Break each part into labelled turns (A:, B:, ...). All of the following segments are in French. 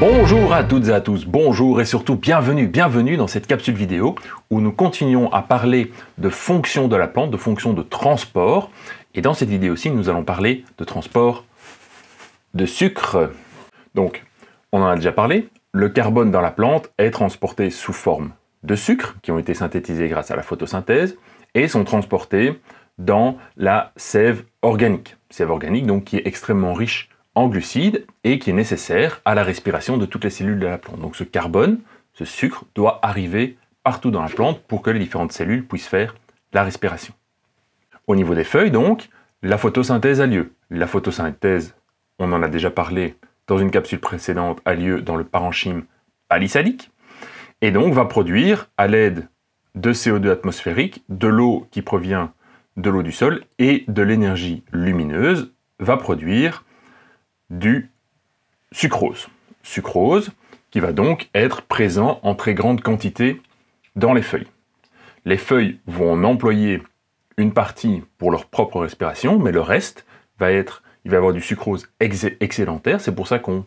A: Bonjour à toutes et à tous, bonjour et surtout bienvenue, bienvenue dans cette capsule vidéo où nous continuons à parler de fonctions de la plante, de fonctions de transport. Et dans cette vidéo-ci, nous allons parler de transport de sucre. Donc, on en a déjà parlé, le carbone dans la plante est transporté sous forme de sucre, qui ont été synthétisés grâce à la photosynthèse, et sont transportés dans la sève organique. Sève organique donc qui est extrêmement riche en glucides et qui est nécessaire à la respiration de toutes les cellules de la plante. Donc ce carbone, ce sucre, doit arriver partout dans la plante pour que les différentes cellules puissent faire la respiration. Au niveau des feuilles, donc, la photosynthèse a lieu. La photosynthèse, on en a déjà parlé dans une capsule précédente, a lieu dans le parenchyme palissadique et donc va produire, à l'aide de CO2 atmosphérique, de l'eau qui provient de l'eau du sol et de l'énergie lumineuse, va produire du sucrose. Sucrose qui va donc être présent en très grande quantité dans les feuilles. Les feuilles vont en employer une partie pour leur propre respiration, mais le reste va être, il va avoir du sucrose excédentaire. C'est pour ça qu'on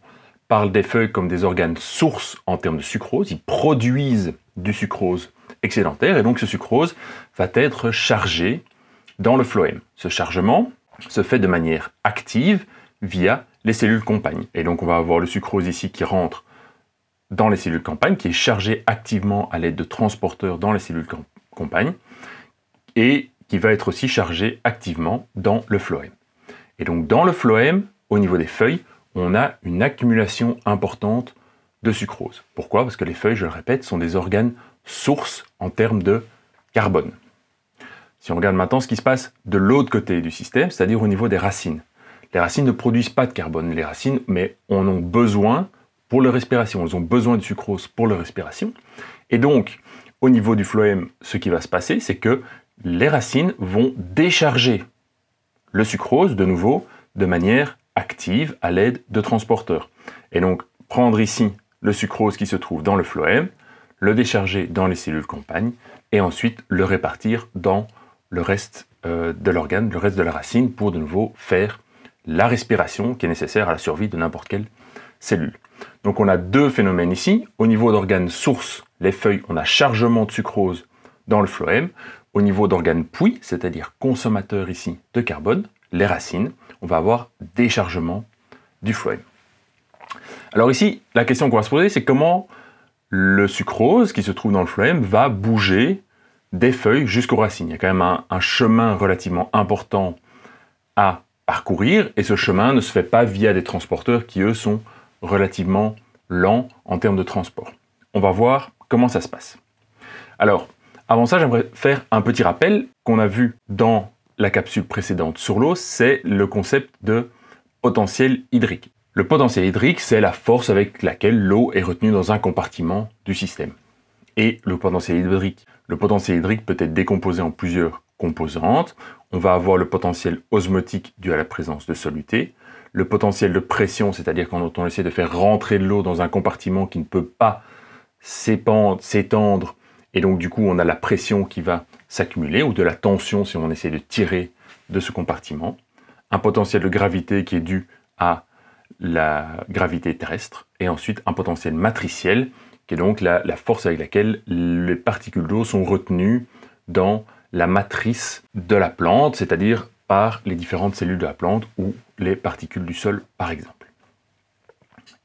A: parle des feuilles comme des organes sources en termes de sucrose. Ils produisent du sucrose excédentaire et donc ce sucrose va être chargé dans le phloème. Ce chargement se fait de manière active via les cellules compagnes. Et donc on va avoir le sucrose ici qui rentre dans les cellules campagne, qui est chargé activement à l'aide de transporteurs dans les cellules campagne, et qui va être aussi chargé activement dans le phloème. Et donc dans le phloème, au niveau des feuilles, on a une accumulation importante de sucrose. Pourquoi Parce que les feuilles, je le répète, sont des organes sources en termes de carbone. Si on regarde maintenant ce qui se passe de l'autre côté du système, c'est-à-dire au niveau des racines. Les racines ne produisent pas de carbone, les racines, mais en ont besoin pour leur respiration. Elles ont besoin de sucrose pour leur respiration. Et donc, au niveau du phloème, ce qui va se passer, c'est que les racines vont décharger le sucrose, de nouveau, de manière active à l'aide de transporteurs. Et donc, prendre ici le sucrose qui se trouve dans le phloème, le décharger dans les cellules compagnes et ensuite le répartir dans le reste euh, de l'organe, le reste de la racine pour de nouveau faire la respiration qui est nécessaire à la survie de n'importe quelle cellule. Donc on a deux phénomènes ici. Au niveau d'organes sources, les feuilles, on a chargement de sucrose dans le phloème. Au niveau d'organes puits, c'est-à-dire consommateurs ici de carbone, les racines, on va avoir déchargement du phloème. Alors ici, la question qu'on va se poser, c'est comment le sucrose qui se trouve dans le phloème va bouger des feuilles jusqu'aux racines. Il y a quand même un chemin relativement important à parcourir et ce chemin ne se fait pas via des transporteurs qui, eux, sont relativement lents en termes de transport. On va voir comment ça se passe. Alors, avant ça, j'aimerais faire un petit rappel qu'on a vu dans la capsule précédente sur l'eau, c'est le concept de potentiel hydrique. Le potentiel hydrique, c'est la force avec laquelle l'eau est retenue dans un compartiment du système. Et le potentiel hydrique. Le potentiel hydrique peut être décomposé en plusieurs composantes on va avoir le potentiel osmotique dû à la présence de soluté, le potentiel de pression, c'est-à-dire quand on essaie de faire rentrer de l'eau dans un compartiment qui ne peut pas s'étendre, et donc du coup on a la pression qui va s'accumuler, ou de la tension si on essaie de tirer de ce compartiment, un potentiel de gravité qui est dû à la gravité terrestre, et ensuite un potentiel matriciel, qui est donc la, la force avec laquelle les particules d'eau sont retenues dans la matrice de la plante, c'est-à-dire par les différentes cellules de la plante ou les particules du sol par exemple.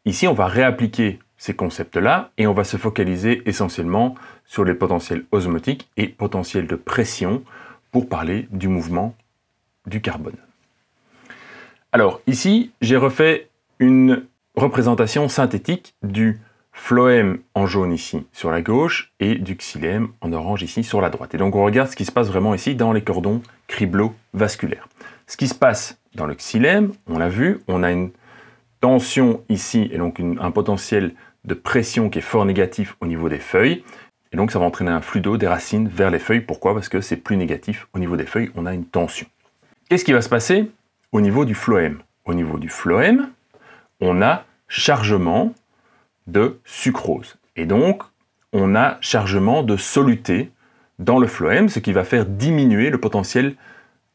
A: Ici, on va réappliquer ces concepts-là et on va se focaliser essentiellement sur les potentiels osmotiques et potentiels de pression pour parler du mouvement du carbone. Alors ici, j'ai refait une représentation synthétique du phloem en jaune ici sur la gauche et du xylème en orange ici sur la droite. Et donc on regarde ce qui se passe vraiment ici dans les cordons criblovasculaires. vasculaires Ce qui se passe dans le xylème, on l'a vu, on a une tension ici et donc un potentiel de pression qui est fort négatif au niveau des feuilles. Et donc ça va entraîner un flux d'eau des racines vers les feuilles. Pourquoi Parce que c'est plus négatif au niveau des feuilles, on a une tension. Qu'est-ce qui va se passer au niveau du phloème Au niveau du phloème, on a chargement de sucrose. Et donc, on a chargement de soluté dans le phloème, ce qui va faire diminuer le potentiel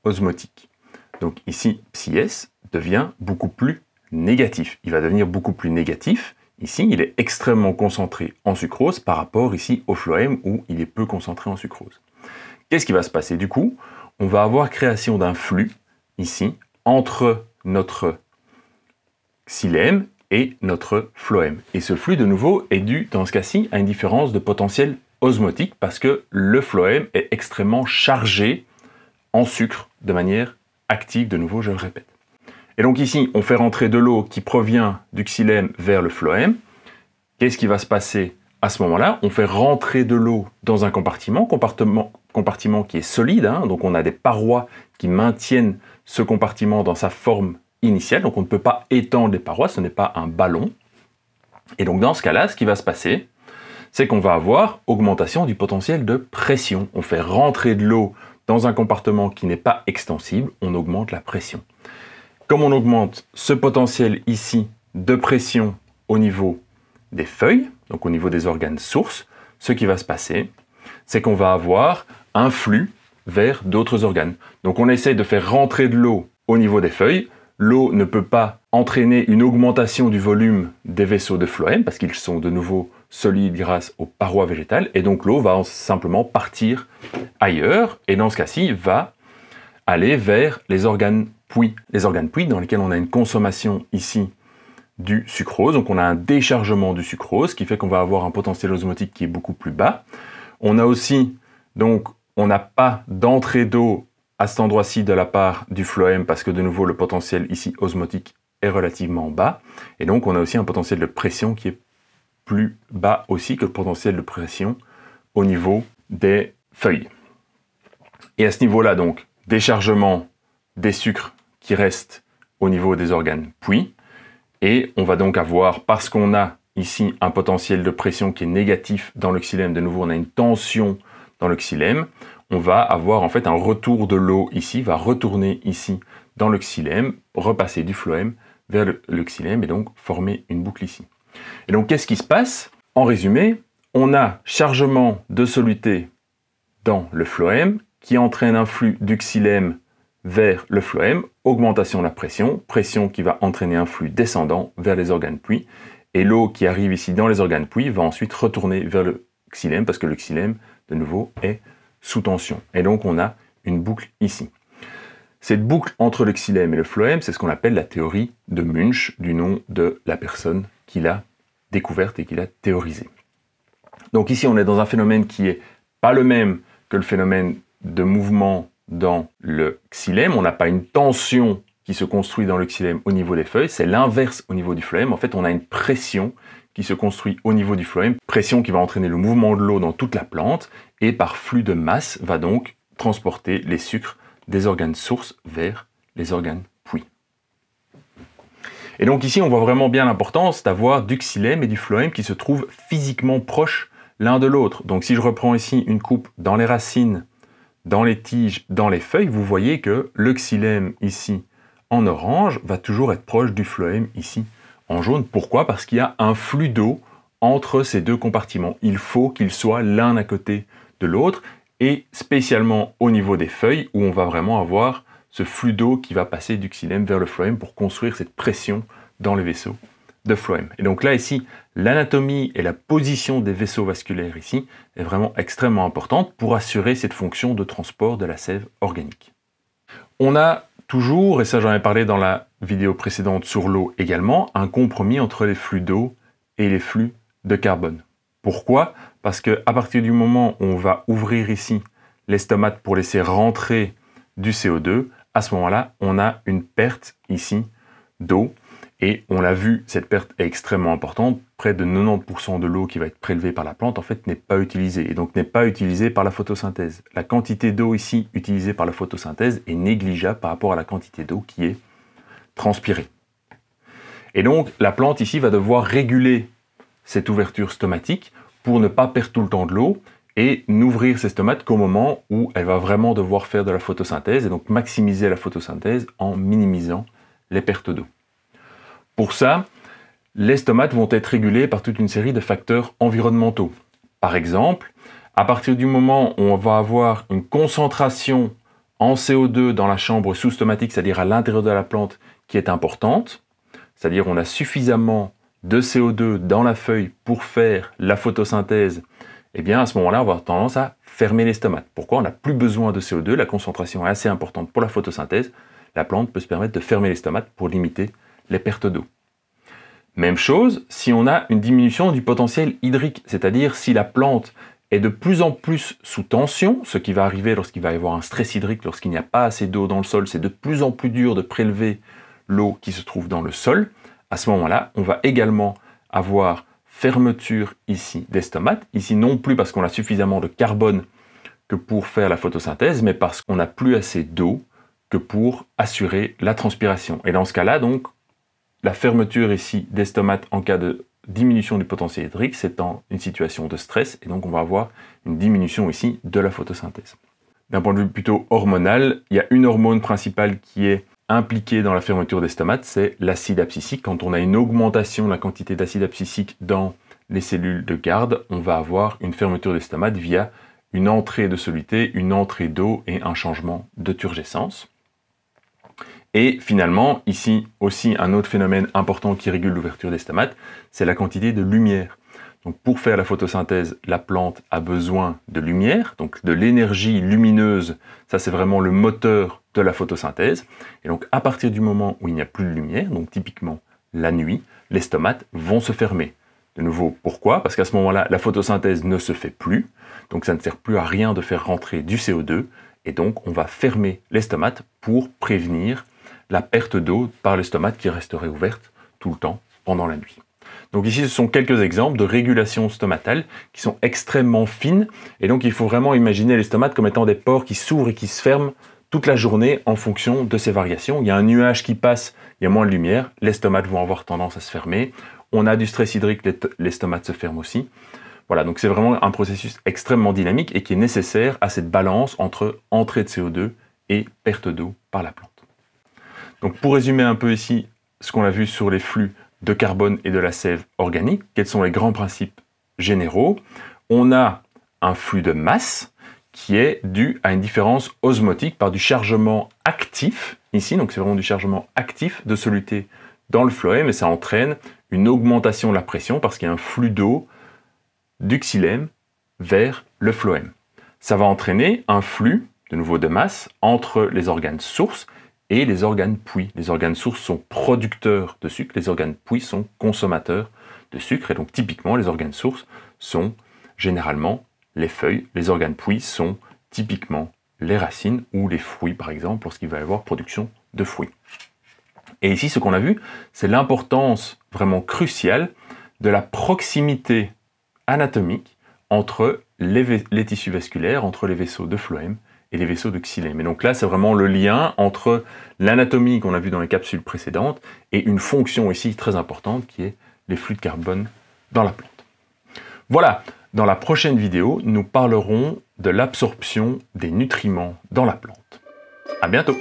A: osmotique. Donc ici, psi devient beaucoup plus négatif. Il va devenir beaucoup plus négatif. Ici, il est extrêmement concentré en sucrose par rapport ici au phloème où il est peu concentré en sucrose. Qu'est-ce qui va se passer du coup On va avoir création d'un flux ici entre notre xylème et notre phloème. Et ce flux, de nouveau, est dû, dans ce cas-ci, à une différence de potentiel osmotique parce que le phloème est extrêmement chargé en sucre de manière active, de nouveau, je le répète. Et donc ici, on fait rentrer de l'eau qui provient du xylème vers le phloème. Qu'est-ce qui va se passer à ce moment-là On fait rentrer de l'eau dans un compartiment, compartiment, compartiment qui est solide, hein. donc on a des parois qui maintiennent ce compartiment dans sa forme initiale, donc on ne peut pas étendre les parois, ce n'est pas un ballon. Et donc dans ce cas-là, ce qui va se passer, c'est qu'on va avoir augmentation du potentiel de pression. On fait rentrer de l'eau dans un compartiment qui n'est pas extensible, on augmente la pression. Comme on augmente ce potentiel ici de pression au niveau des feuilles, donc au niveau des organes sources, ce qui va se passer, c'est qu'on va avoir un flux vers d'autres organes. Donc on essaye de faire rentrer de l'eau au niveau des feuilles, l'eau ne peut pas entraîner une augmentation du volume des vaisseaux de phloème, parce qu'ils sont de nouveau solides grâce aux parois végétales, et donc l'eau va simplement partir ailleurs, et dans ce cas-ci, va aller vers les organes puits. Les organes puits dans lesquels on a une consommation ici du sucrose, donc on a un déchargement du sucrose, qui fait qu'on va avoir un potentiel osmotique qui est beaucoup plus bas. On a aussi, donc, on n'a pas d'entrée d'eau à cet endroit-ci de la part du phloème parce que de nouveau le potentiel ici osmotique est relativement bas. Et donc on a aussi un potentiel de pression qui est plus bas aussi que le potentiel de pression au niveau des feuilles. Et à ce niveau-là, donc, déchargement des sucres qui restent au niveau des organes puits, Et on va donc avoir, parce qu'on a ici un potentiel de pression qui est négatif dans l'oxylème, de nouveau on a une tension le xylème, on va avoir en fait un retour de l'eau ici, va retourner ici dans le xylème, repasser du phloème vers le, xylème et donc former une boucle ici. Et donc qu'est-ce qui se passe En résumé, on a chargement de soluté dans le phloème qui entraîne un flux du xylème vers le phloème, augmentation de la pression, pression qui va entraîner un flux descendant vers les organes puits, et l'eau qui arrive ici dans les organes puits va ensuite retourner vers le xylème, parce que le xylème, de nouveau, est sous tension. Et donc on a une boucle ici. Cette boucle entre le xylème et le phloème, c'est ce qu'on appelle la théorie de Munch, du nom de la personne qui l'a découverte et qui l'a théorisée. Donc ici, on est dans un phénomène qui n'est pas le même que le phénomène de mouvement dans le xylème. On n'a pas une tension qui se construit dans le xylème au niveau des feuilles, c'est l'inverse au niveau du phloème. En fait, on a une pression qui se construit au niveau du phloème, pression qui va entraîner le mouvement de l'eau dans toute la plante, et par flux de masse va donc transporter les sucres des organes sources vers les organes puits. Et donc ici, on voit vraiment bien l'importance d'avoir du xylème et du phloème qui se trouvent physiquement proches l'un de l'autre. Donc si je reprends ici une coupe dans les racines, dans les tiges, dans les feuilles, vous voyez que le xylème ici en orange va toujours être proche du phloème ici en jaune. Pourquoi Parce qu'il y a un flux d'eau entre ces deux compartiments. Il faut qu'ils soient l'un à côté de l'autre et spécialement au niveau des feuilles où on va vraiment avoir ce flux d'eau qui va passer du xylème vers le phloème pour construire cette pression dans les vaisseaux de phloème. Et donc là ici, l'anatomie et la position des vaisseaux vasculaires ici est vraiment extrêmement importante pour assurer cette fonction de transport de la sève organique. On a toujours, et ça j'en ai parlé dans la vidéo précédente sur l'eau également, un compromis entre les flux d'eau et les flux de carbone. Pourquoi Parce que à partir du moment où on va ouvrir ici l'estomac pour laisser rentrer du CO2, à ce moment-là, on a une perte ici d'eau. Et on l'a vu, cette perte est extrêmement importante. Près de 90% de l'eau qui va être prélevée par la plante, en fait, n'est pas utilisée et donc n'est pas utilisée par la photosynthèse. La quantité d'eau ici utilisée par la photosynthèse est négligeable par rapport à la quantité d'eau qui est transpirer. Et donc, la plante ici va devoir réguler cette ouverture stomatique pour ne pas perdre tout le temps de l'eau et n'ouvrir ses stomates qu'au moment où elle va vraiment devoir faire de la photosynthèse et donc maximiser la photosynthèse en minimisant les pertes d'eau. Pour ça, les stomates vont être régulés par toute une série de facteurs environnementaux. Par exemple, à partir du moment où on va avoir une concentration en CO2 dans la chambre sous-stomatique, c'est-à-dire à, à l'intérieur de la plante, est importante, c'est-à-dire on a suffisamment de CO2 dans la feuille pour faire la photosynthèse, et eh bien à ce moment-là, on va avoir tendance à fermer l'estomac Pourquoi On n'a plus besoin de CO2, la concentration est assez importante pour la photosynthèse, la plante peut se permettre de fermer l'estomac pour limiter les pertes d'eau. Même chose si on a une diminution du potentiel hydrique, c'est-à-dire si la plante est de plus en plus sous tension, ce qui va arriver lorsqu'il va y avoir un stress hydrique, lorsqu'il n'y a pas assez d'eau dans le sol, c'est de plus en plus dur de prélever l'eau qui se trouve dans le sol, à ce moment-là, on va également avoir fermeture ici des Ici, non plus parce qu'on a suffisamment de carbone que pour faire la photosynthèse, mais parce qu'on n'a plus assez d'eau que pour assurer la transpiration. Et dans ce cas-là, donc, la fermeture ici des en cas de diminution du potentiel hydrique, c'est en une situation de stress, et donc on va avoir une diminution ici de la photosynthèse. D'un point de vue plutôt hormonal, il y a une hormone principale qui est impliqué dans la fermeture des stomates, c'est l'acide abscissique. Quand on a une augmentation de la quantité d'acide abscissique dans les cellules de garde, on va avoir une fermeture des stomates via une entrée de soluté, une entrée d'eau et un changement de turgescence. Et finalement, ici aussi un autre phénomène important qui régule l'ouverture des stomates, c'est la quantité de lumière. Donc pour faire la photosynthèse, la plante a besoin de lumière, donc de l'énergie lumineuse. Ça, c'est vraiment le moteur de la photosynthèse. Et donc à partir du moment où il n'y a plus de lumière, donc typiquement la nuit, les stomates vont se fermer. De nouveau, pourquoi Parce qu'à ce moment-là, la photosynthèse ne se fait plus, donc ça ne sert plus à rien de faire rentrer du CO2, et donc on va fermer les pour prévenir la perte d'eau par les qui resterait ouverte tout le temps pendant la nuit. Donc ici, ce sont quelques exemples de régulation stomatale qui sont extrêmement fines, et donc il faut vraiment imaginer les comme étant des pores qui s'ouvrent et qui se ferment toute la journée en fonction de ces variations. Il y a un nuage qui passe, il y a moins de lumière, les va vont avoir tendance à se fermer. On a du stress hydrique, l'estomac se ferme aussi. Voilà, donc c'est vraiment un processus extrêmement dynamique et qui est nécessaire à cette balance entre entrée de CO2 et perte d'eau par la plante. Donc pour résumer un peu ici ce qu'on a vu sur les flux de carbone et de la sève organique, quels sont les grands principes généraux On a un flux de masse qui est dû à une différence osmotique par du chargement actif, ici, donc c'est vraiment du chargement actif de soluté dans le phloème, et ça entraîne une augmentation de la pression parce qu'il y a un flux d'eau du xylème vers le phloème. Ça va entraîner un flux, de nouveau de masse, entre les organes sources et les organes puits. Les organes sources sont producteurs de sucre, les organes puits sont consommateurs de sucre, et donc typiquement les organes sources sont généralement les feuilles, les organes puits sont typiquement les racines ou les fruits, par exemple, lorsqu'il va y avoir production de fruits. Et ici, ce qu'on a vu, c'est l'importance vraiment cruciale de la proximité anatomique entre les, tissus vasculaires, entre les vaisseaux de phloème et les vaisseaux de xylème. Et donc là, c'est vraiment le lien entre l'anatomie qu'on a vu dans les capsules précédentes et une fonction ici très importante qui est les flux de carbone dans la plante. Voilà, dans la prochaine vidéo, nous parlerons de l'absorption des nutriments dans la plante. À bientôt!